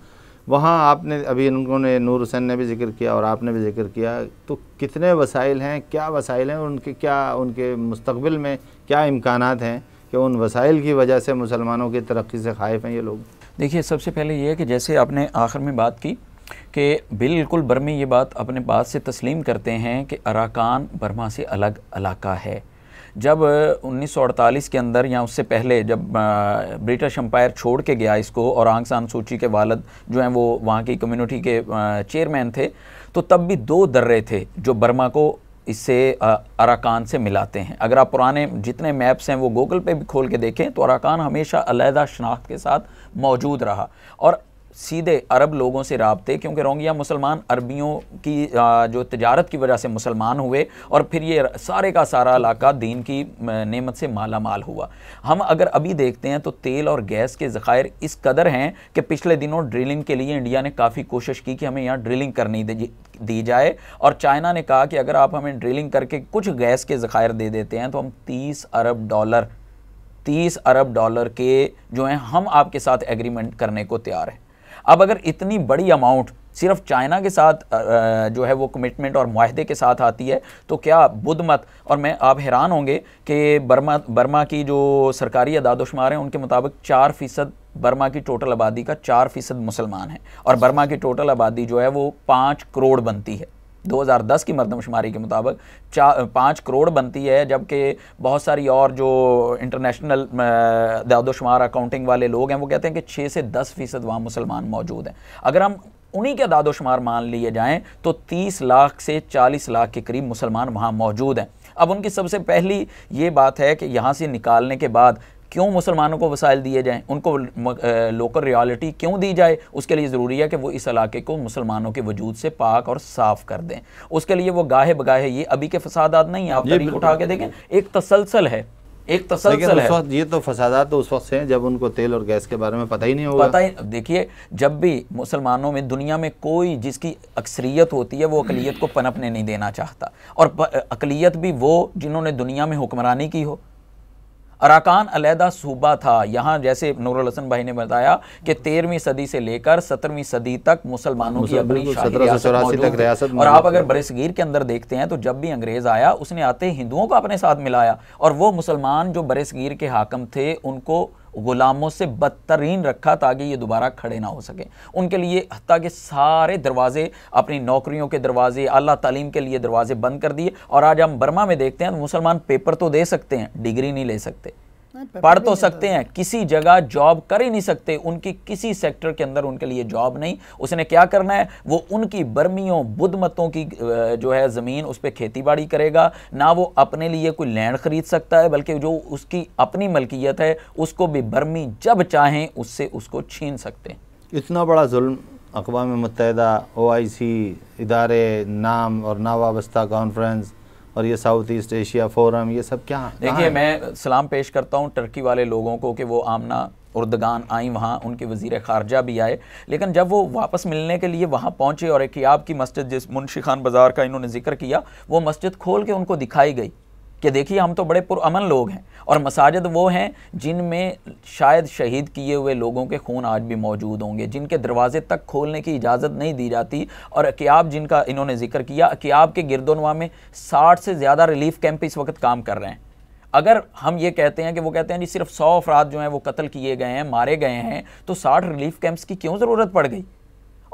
वहाँ आपने अभी उन्होंने नूर हुसैन ने भी जिक्र किया और आपने भी जिक्र किया तो कितने वसाइल हैं क्या वसाइल हैं उनके क्या उनके मुस्तबिल में क्या इम्कान हैं कि उन वसाइल की वजह से मुसलमानों की तरक्की से खाइफ हैं ये लोग देखिए सबसे पहले ये है कि जैसे आपने आखिर में बात की कि बिल्कुल बर्मी ये बात अपने बात से तस्लीम करते हैं कि अराकान बर्मा से अलग इलाका है जब 1948 के अंदर या उससे पहले जब ब्रिटिश अम्पायर छोड़ के गया इसको और आंग सान सूची के वालद जो हैं वो वहाँ की कम्युनिटी के चेयरमैन थे तो तब भी दो दर्रे थे जो बर्मा को इससे अराकान से मिलाते हैं अगर आप पुराने जितने मैप्स हैं वो गूगल पे भी खोल के देखें तो अराकान हमेशा अलहदा शनाख्त के साथ मौजूद रहा और सीधे अरब लोगों से रबते क्योंकि रोंगिया मुसलमान अरबियों की जो तजारत की वजह से मुसलमान हुए और फिर ये सारे का सारा इलाका दीन की नेमत से माला माल हुआ हम अगर अभी देखते हैं तो तेल और गैस के ज़खायर इस कदर हैं कि पिछले दिनों ड्रिलिंग के लिए इंडिया ने काफ़ी कोशिश की कि हमें यहाँ ड्रिलिंग करनी दी जाए और चाइना ने कहा कि अगर आप हमें ड्रिलिंग करके कुछ गैस के ज़खायर दे देते हैं तो हम तीस अरब डॉलर तीस अरब डॉलर के जो हैं हम आपके साथ एग्रीमेंट करने को तैयार हैं अब अगर इतनी बड़ी अमाउंट सिर्फ चाइना के साथ जो है वो कमिटमेंट और माहदे के साथ आती है तो क्या बुद्ध मत और मैं आप हैरान होंगे कि बर्मा बर्मा की जो सरकारी अदादोशुमार हैं उनके मुताबिक चार फ़ीसद बर्मा की टोटल आबादी का चार फ़ीसद मुसलमान है और बर्मा की टोटल आबादी जो है वो पाँच करोड़ बनती है 2010 की मरदमशुमारी के मुताबिक चा पाँच करोड़ बनती है जबकि बहुत सारी और जो इंटरनेशनल दादोशुमार अकाउंटिंग वाले लोग हैं वो कहते हैं कि छः से दस फ़ीसद वहाँ मुसलमान मौजूद हैं अगर हम उन्हीं के दादोशुमार मान लिए जाएँ तो तीस लाख से चालीस लाख के करीब मुसलमान वहाँ मौजूद हैं अब उनकी सबसे पहली ये बात है कि यहाँ से निकालने के बाद क्यों मुसलमानों को वसाइल दिए जाएँ उनको लोकल रियालिटी क्यों दी जाए उसके लिए ज़रूरी है कि वो इस इलाके को मुसलमानों के वजूद से पाक और साफ कर दें उसके लिए वो गाहे बगाहे ये अभी के फसादात नहीं आप तरीक उठा के देखें एक तसलसल है एक तसलसल है ये तो फसादात तो उस वक्त हैं जब उनको तेल और गैस के बारे में पता ही नहीं होगा पता ही देखिए जब भी मुसलमानों में दुनिया में कोई जिसकी अक्सरियत होती है वो अकलीत को पनपने नहीं देना चाहता और अकलीत भी वो जिन्होंने दुनिया में हुक्मरानी की हो अराकान अलहदा सूबा था यहाँ जैसे नूरुल हसन भाई ने बताया कि तेरहवीं सदी से लेकर सत्रहवीं सदी तक मुसलमानों की अपनी और आप अगर बरसगीर के अंदर देखते हैं तो जब भी अंग्रेज आया उसने आते हिंदुओं को अपने साथ मिलाया और वो मुसलमान जो बरसगीर के हाकम थे उनको गुलामों से बदतरीन रखा ताकि ये दोबारा खड़े ना हो सके उनके लिए हत्या के सारे दरवाजे अपनी नौकरियों के दरवाजे अल्लाह तालीम के लिए दरवाजे बंद कर दिए और आज हम बर्मा में देखते हैं तो मुसलमान पेपर तो दे सकते हैं डिग्री नहीं ले सकते पढ़ तो सकते हैं किसी जगह जॉब कर ही नहीं सकते उनकी किसी सेक्टर के अंदर उनके लिए जॉब नहीं उसने क्या करना है वो उनकी बर्मियों बुद्ध मतों की जो है ज़मीन उस पर खेती बाड़ी करेगा ना वो अपने लिए कोई लैंड ख़रीद सकता है बल्कि जो उसकी अपनी मलकियत है उसको भी बर्मी जब चाहें उससे उसको छीन सकते हैं इतना बड़ा जुल्म अकवा मुतहदा ओ आई सी इदारे नाम और नावाबस्ता कॉन्फ्रेंस और ये साउथ ईस्ट एशिया फोरम ये सब क्या देखिए मैं सलाम पेश करता हूँ टर्की वाले लोगों को कि वो आमना उर्दगान आई वहाँ उनके वजीर खारजा भी आए लेकिन जब वो वापस मिलने के लिए वहाँ पहुँचे और एक याब की मस्जिद जिस मुंशी खान बाज़ार का इन्होंने जिक्र किया वो मस्जिद खोल के उनको दिखाई गई कि देखिए हम तो बड़े पुरअमन लोग हैं और मसाजद वो हैं जिनमें शायद शहीद किए हुए लोगों के खून आज भी मौजूद होंगे जिनके दरवाजे तक खोलने की इजाज़त नहीं दी जाती और अकियाब जिनका इन्होंने जिक्र किया अकियाब के गिरदोनवा में साठ से ज़्यादा रिलीफ कैंप इस वक्त काम कर रहे हैं अगर हम ये कहते हैं कि वो कहते हैं जी सिर्फ सौ अफराद जो हैं वो कत्ल किए गए हैं मारे गए हैं तो साठ रिलीफ कैंप्स की क्यों ज़रूरत पड़ गई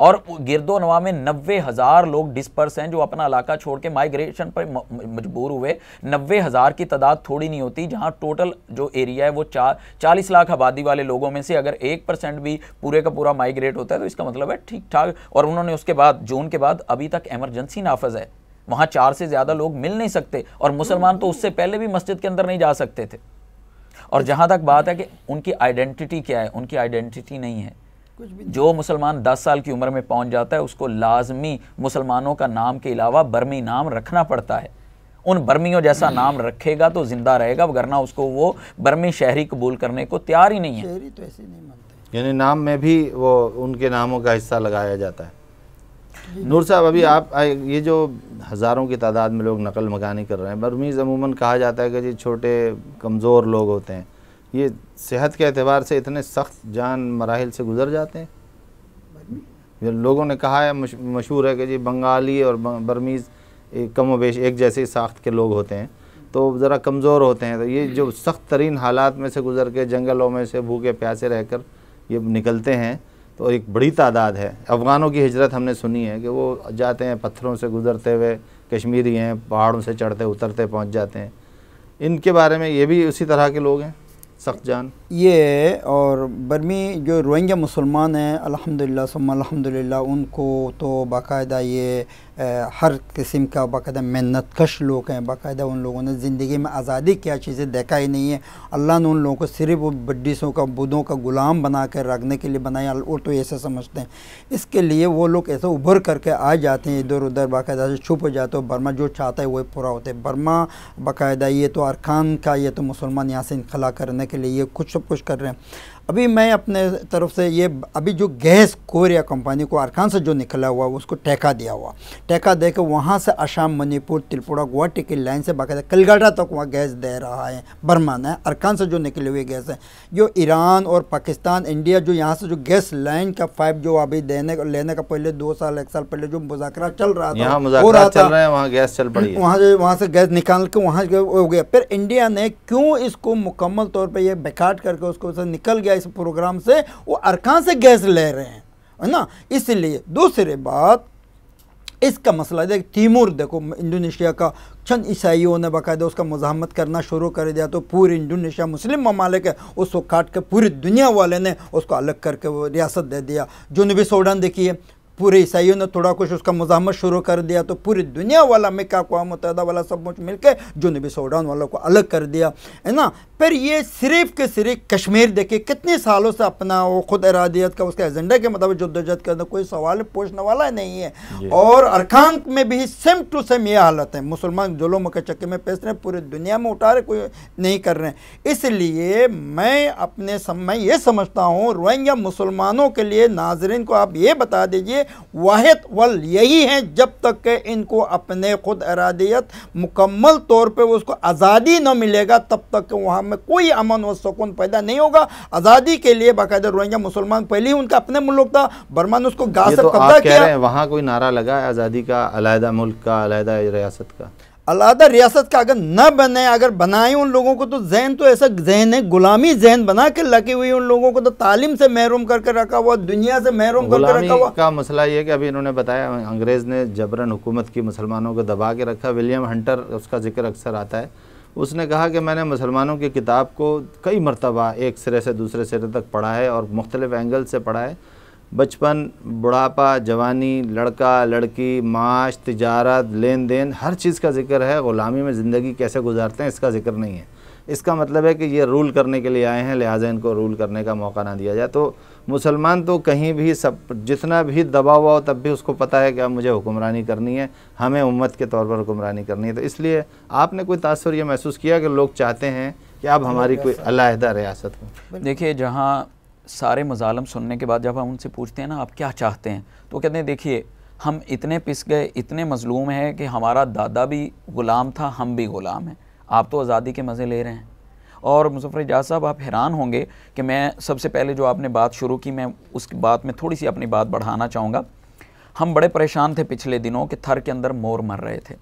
और गिरदो नवा में नब्बे हज़ार लोग डिस्पर्स हैं जो अपना इलाका छोड़ के माइग्रेशन पर मजबूर हुए नब्बे हज़ार की तादाद थोड़ी नहीं होती जहां टोटल जो एरिया है वो चार चालीस लाख आबादी वाले लोगों में से अगर एक परसेंट भी पूरे का पूरा माइग्रेट होता है तो इसका मतलब है ठीक ठाक और उन्होंने उसके बाद जून के बाद अभी तक एमरजेंसी नाफज है वहाँ चार से ज़्यादा लोग मिल नहीं सकते और मुसलमान तो उससे पहले भी मस्जिद के अंदर नहीं जा सकते थे और जहाँ तक बात है कि उनकी आइडेंटिटी क्या है उनकी आइडेंटिटी नहीं है जो मुसलमान 10 साल की उम्र में पहुंच जाता है उसको लाजमी मुसलमानों का नाम के अलावा बर्मी नाम रखना पड़ता है उन बर्मियों जैसा नाम रखेगा तो ज़िंदा रहेगा वरना उसको वो बर्मी शहरी कबूल करने को तैयार ही नहीं है शहरी तो ऐसे नहीं मानते यानी नाम में भी वो उनके नामों का हिस्सा लगाया जाता है नूर साहब अभी आप ये जो हज़ारों की तादाद में लोग नकल मकानी कर रहे हैं बर्मीज़ अमूमन कहा जाता है कि जी छोटे कमज़ोर लोग होते हैं ये सेहत के अतबार से इतने सख्त जान मराहल से गुज़र जाते हैं जो लोगों ने कहा है मशहूर है कि जी बंगाली और बर्मीज़ कम वेश एक जैसे साख्त के लोग होते हैं तो ज़रा कमज़ोर होते हैं तो ये जो सख्त तरीन हालात में से गुज़र के जंगलों में से भूखे प्यासे रहकर ये निकलते हैं तो एक बड़ी तादाद है अफ़गानों की हजरत हमने सुनी है कि वो जाते हैं पत्थरों से गुज़रते हुए कश्मीरी हैं पहाड़ों से चढ़ते उतरते पहुँच जाते हैं इनके बारे में ये भी उसी तरह के लोग हैं सख्त जान ये और बर्मी जो रोहिंग्या मुसलमान हैं अल्हम्दुलिल्लाह सुम्मा अल्हम्दुलिल्लाह उनको तो बाकायदा ये आ, हर किस्म का बाकायदा मेहनत कश लोग हैं बाकायदा उन लोगों ने ज़िंदगी में आज़ादी क्या चीज़ें देखा ही नहीं है अल्लाह ने उन लोगों को सिर्फ बड्डिसों का बुधों का ग़ुलाम बना कर रखने के लिए बनाया और तो ऐसा समझते हैं इसके लिए वो लोग ऐसा उभर करके आ जाते हैं इधर उधर बाकायदा से छुप जाते हो बर्मा जो चाहता है वही पूरा होता है बर्मा बाकायदा ये तो अरकान का ये तो मुसलमान यहाँ से इनखला करने के लिए ये कुछ सब कुछ कर रहे हैं अभी मैं अपने तरफ से ये अभी जो गैस कोरिया कंपनी को आरखान से जो निकला हुआ उसको ठेका दिया हुआ ठेका देकर वहाँ से आसाम मणिपुर त्रिपुरा गुवाहाटी की लाइन से बाकायदा कलगाटा तक तो वहाँ गैस दे रहा है बर्मा है अरकान से जो निकली हुई गैस है जो ईरान और पाकिस्तान इंडिया जो यहाँ से जो गैस लाइन का पाइप जो अभी देने लेने का पहले दो साल एक साल पहले जो मुजाकर चल रहा था हो रहा था वहाँ गैस चल पड़ी वहाँ से वहाँ से गैस निकाल के वहाँ हो गया फिर इंडिया ने क्यों इसको मुकम्मल तौर पर यह बेकाट करके उसको निकल गया या इस प्रोग्राम से वो अरकान से गैस ले रहे हैं है ना इसलिए दूसरी बात इसका मसला देख तीमूर देखो इंडोनेशिया का चंद ईसाइयों ने बाकायदा उसका मजामत करना शुरू कर दिया तो पूरी इंडोनेशिया मुस्लिम ममालिक है उसको काट के पूरी दुनिया वाले ने उसको अलग करके वो रियासत दे दिया जुनूबी सोडान देखिए पूरे ईसाइयों ने थोड़ा कुछ उसका मजामत शुरू कर दिया तो पूरी दुनिया वाला मिका अकवा मुतहदा वाला सब कुछ मिलकर नबी सोडान वालों को अलग कर दिया है ना पर ये सिर्फ के सिर्फ कश्मीर देखिए कितने सालों से अपना वो खुद इरादियत का उसके एजेंडा के मुताबिक जद्दोजहद करना कोई सवाल पूछने वाला नहीं है और अरकान में भी सेम टू सेम ये हालत है मुसलमान जुलूम के चक्के में पेश रहे पूरी दुनिया में उठा रहे कोई नहीं कर रहे हैं इसलिए मैं अपने मैं ये समझता हूँ रोहिंग्या मुसलमानों के लिए नाजरन को आप ये बता दीजिए वाहिद वल यही हैं जब तक के इनको अपने खुद अरादियत मुकम्मल तौर पे उसको आज़ादी न मिलेगा तब तक वहाँ में कोई अमन व सुकून पैदा नहीं होगा आज़ादी के लिए बाकायदा रोहिंग्या मुसलमान पहले ही उनका अपने मुल्क था बर्मा ने उसको गाज तो कब्जा किया वहाँ कोई नारा लगा है आज़ादी का अलहदा मुल्क का अलहदा रियासत का अलादा रियासत का अगर न बने अगर बनाए उन लोगों को तो जहन तो ऐसा जहन है गुलामी जहन बना के लगी हुई उन लोगों को तो तालीम से महरूम करके रखा हुआ दुनिया से महरूम करके रखा हुआ का मसला ये कि अभी इन्होंने बताया अंग्रेज़ ने जबरन हुकूमत की मुसलमानों को दबा के रखा विलियम हंटर उसका जिक्र अक्सर आता है उसने कहा कि मैंने मुसलमानों की किताब को कई मरतबा एक सिरे से दूसरे सिरे तक पढ़ा है और मुख्तलिफ़ एंगल से पढ़ा है बचपन बुढ़ापा जवानी लड़का लड़की माश तजारत लेन देन हर चीज़ का जिक्र है ग़ुलामी में ज़िंदगी कैसे गुजारते हैं इसका जिक्र नहीं है इसका मतलब है कि ये रूल करने के लिए आए हैं लिहाजा इनको रूल करने का मौका ना दिया जाए तो मुसलमान तो कहीं भी सब जितना भी दबाव हुआ हो तब भी उसको पता है कि अब मुझे हुक्मरानी करनी है हमें उम्मत के तौर पर हुक्मरानी करनी है तो इसलिए आपने कोई तासर यह महसूस किया कि लोग चाहते हैं कि अब हमारी कोई अलाहदा रियासत हो देखिए जहाँ सारे मज़ालम सुनने के बाद जब हम उनसे पूछते हैं ना आप क्या चाहते हैं तो कहते हैं देखिए हम इतने पिस गए इतने मजलूम हैं कि हमारा दादा भी ग़ुलाम था हम भी ग़ुलाम हैं आप तो आज़ादी के मज़े ले रहे हैं और मुजफ्फर एजाज साहब आप हैरान होंगे कि मैं सबसे पहले जो आपने बात शुरू की मैं उस बात में थोड़ी सी अपनी बात बढ़ाना चाहूँगा हम बड़े परेशान थे पिछले दिनों कि थर के अंदर मोर मर रहे थे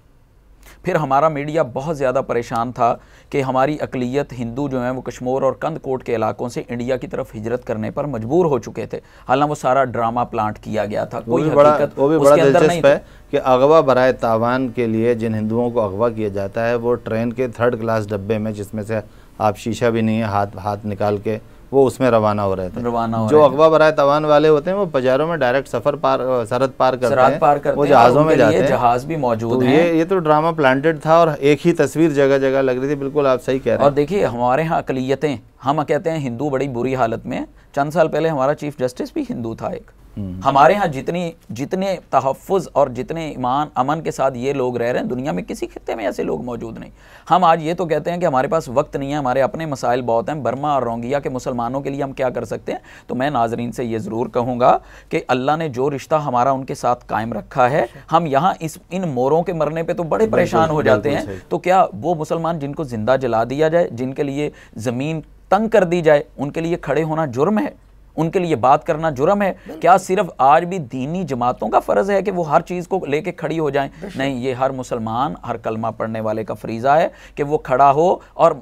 फिर हमारा मीडिया बहुत ज़्यादा परेशान था कि हमारी अकलीत हिंदू जो हैं वो कश्मोर और कंद कोट के इलाकों से इंडिया की तरफ हिजरत करने पर मजबूर हो चुके थे हालांकि वो सारा ड्रामा प्लांट किया गया था कोई हकीकत वो भी बड़ा दिलचस्प है कि अगवा बरए तावान के लिए जिन हिंदुओं को अगवा किया जाता है वो ट्रेन के थर्ड क्लास डब्बे में जिसमें से आप शीशा भी नहीं है हाथ हाथ निकाल के वो उसमें रवाना हो रहे थे रवाना हो जो अगवा बरए तवान वाले होते हैं वो बाजारों में डायरेक्ट सफर पार सरहद पार कर हैं वो जहाज़ों में जाते हैं जहाज भी मौजूद तो है ये ये तो ड्रामा प्लांटेड था और एक ही तस्वीर जगह जगह लग रही थी बिल्कुल आप सही कह रहे हैं और देखिए हमारे यहाँ अकलीतें हम हाँ, कहते हैं हिंदू बड़ी बुरी हालत में चंद साल पहले हमारा चीफ जस्टिस भी हिंदू था एक हम्म। हमारे यहाँ जितनी जितने तहफ़ और जितने ईमान अमन के साथ ये लोग रह रहे हैं दुनिया में किसी खत्े में ऐसे लोग मौजूद नहीं हम आज ये तो कहते हैं कि हमारे पास वक्त नहीं है हमारे अपने मसाइल बहुत हैं बर्मा और रोंगिया के मुसलमानों के लिए हम क्या कर सकते हैं तो मैं नाजरीन से ये ज़रूर कहूँगा कि अल्लाह ने जो रिश्ता हमारा उनके साथ कायम रखा है अच्छा। हम यहाँ इस इन मोरों के मरने पर तो बड़े परेशान हो जाते हैं तो क्या वो मुसलमान जिनको ज़िंदा जला दिया जाए जिनके लिए ज़मीन तंग कर दी जाए उनके लिए खड़े होना जुर्म है उनके लिए बात करना जुर्म है क्या सिर्फ आज भी दीनी जमातों का फ़र्ज़ है कि वो हर चीज़ को लेके खड़ी हो जाएं नहीं ये हर मुसलमान हर कलमा पढ़ने वाले का फरीज़ा है कि वो खड़ा हो और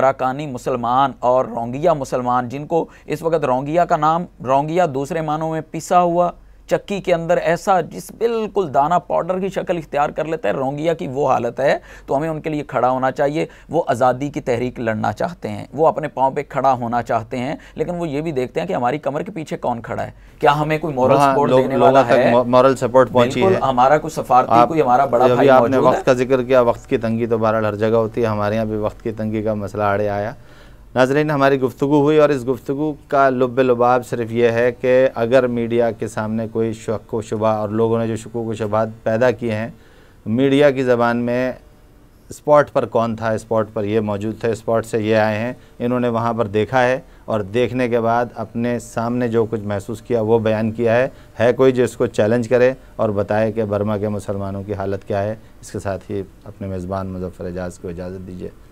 अराकानी मुसलमान और रोंगिया मुसलमान जिनको इस वक्त रोंगिया का नाम रोंगिया दूसरे मानों में पिसा हुआ चक्की के अंदर ऐसा जिस बिल्कुल दाना पाउडर की शक्ल इख्तियार कर लेता है रोंगिया की वो हालत है तो हमें उनके लिए खड़ा होना चाहिए वो आज़ादी की तहरीक लड़ना चाहते हैं वो अपने पाँव पर खड़ा होना चाहते हैं लेकिन वो ये भी देखते हैं कि हमारी कमर के पीछे कौन खड़ा है क्या हमें कोई मॉरल सपोर्ट देने वाला है मॉरल सपोर्ट पहुंची है हमारा कोई सफारती कोई हमारा बड़ा भाई आपने वक्त का जिक्र किया वक्त की तंगी तो बहरहाल हर जगह होती है हमारे यहाँ भी वक्त की तंगी का मसला आड़े आया नाजरीन हमारी गुफ्तु हुई और इस गुफ्तु का लुब लबाब सिर्फ ये है कि अगर मीडिया के सामने कोई शक व शुबा और लोगों ने जो शक व शुबा पैदा किए हैं मीडिया की ज़बान में स्पॉट पर कौन था स्पॉट पर ये मौजूद थे स्पॉट से ये आए हैं इन्होंने वहाँ पर देखा है और देखने के बाद अपने सामने जो कुछ महसूस किया वो बयान किया है है कोई जो इसको चैलेंज करे और बताए कि बर्मा के मुसलमानों की हालत क्या है इसके साथ ही अपने मेज़बान मुजफ्फ़र एजाज़ को इजाज़त दीजिए